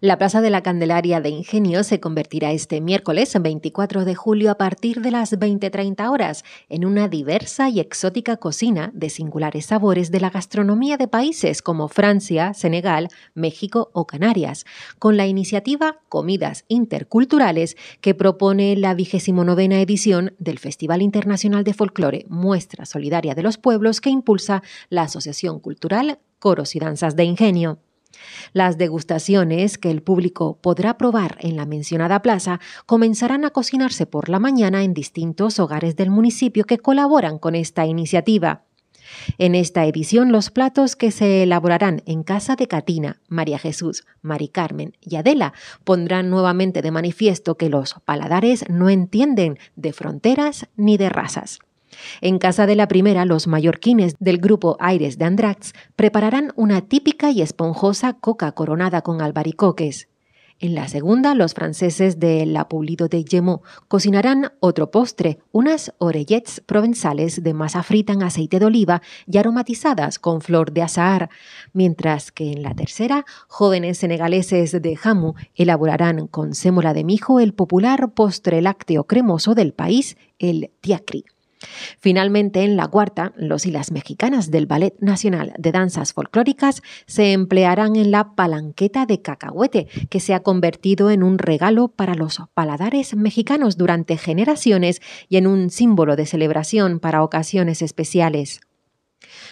La Plaza de la Candelaria de Ingenio se convertirá este miércoles 24 de julio a partir de las 20.30 horas en una diversa y exótica cocina de singulares sabores de la gastronomía de países como Francia, Senegal, México o Canarias, con la iniciativa Comidas Interculturales que propone la 29 edición del Festival Internacional de Folclore, muestra solidaria de los pueblos que impulsa la Asociación Cultural Coros y Danzas de Ingenio. Las degustaciones que el público podrá probar en la mencionada plaza comenzarán a cocinarse por la mañana en distintos hogares del municipio que colaboran con esta iniciativa. En esta edición, los platos que se elaborarán en casa de Catina, María Jesús, Mari Carmen y Adela pondrán nuevamente de manifiesto que los paladares no entienden de fronteras ni de razas. En casa de la primera, los mallorquines del grupo Aires de Andrax prepararán una típica y esponjosa coca coronada con albaricoques. En la segunda, los franceses de La Pulido de Gemot cocinarán otro postre, unas orellets provenzales de masa frita en aceite de oliva y aromatizadas con flor de azahar, mientras que en la tercera, jóvenes senegaleses de Jamu elaborarán con sémola de mijo el popular postre lácteo cremoso del país, el tiacri. Finalmente, en la cuarta, los y las mexicanas del Ballet Nacional de Danzas Folclóricas se emplearán en la palanqueta de cacahuete, que se ha convertido en un regalo para los paladares mexicanos durante generaciones y en un símbolo de celebración para ocasiones especiales.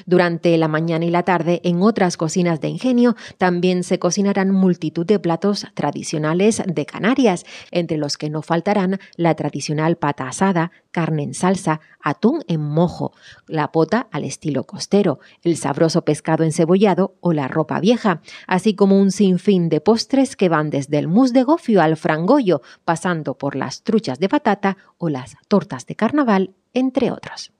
Durante la mañana y la tarde, en otras cocinas de ingenio, también se cocinarán multitud de platos tradicionales de Canarias, entre los que no faltarán la tradicional pata asada, carne en salsa, atún en mojo, la pota al estilo costero, el sabroso pescado encebollado o la ropa vieja, así como un sinfín de postres que van desde el mus de gofio al frangollo, pasando por las truchas de patata o las tortas de carnaval, entre otros.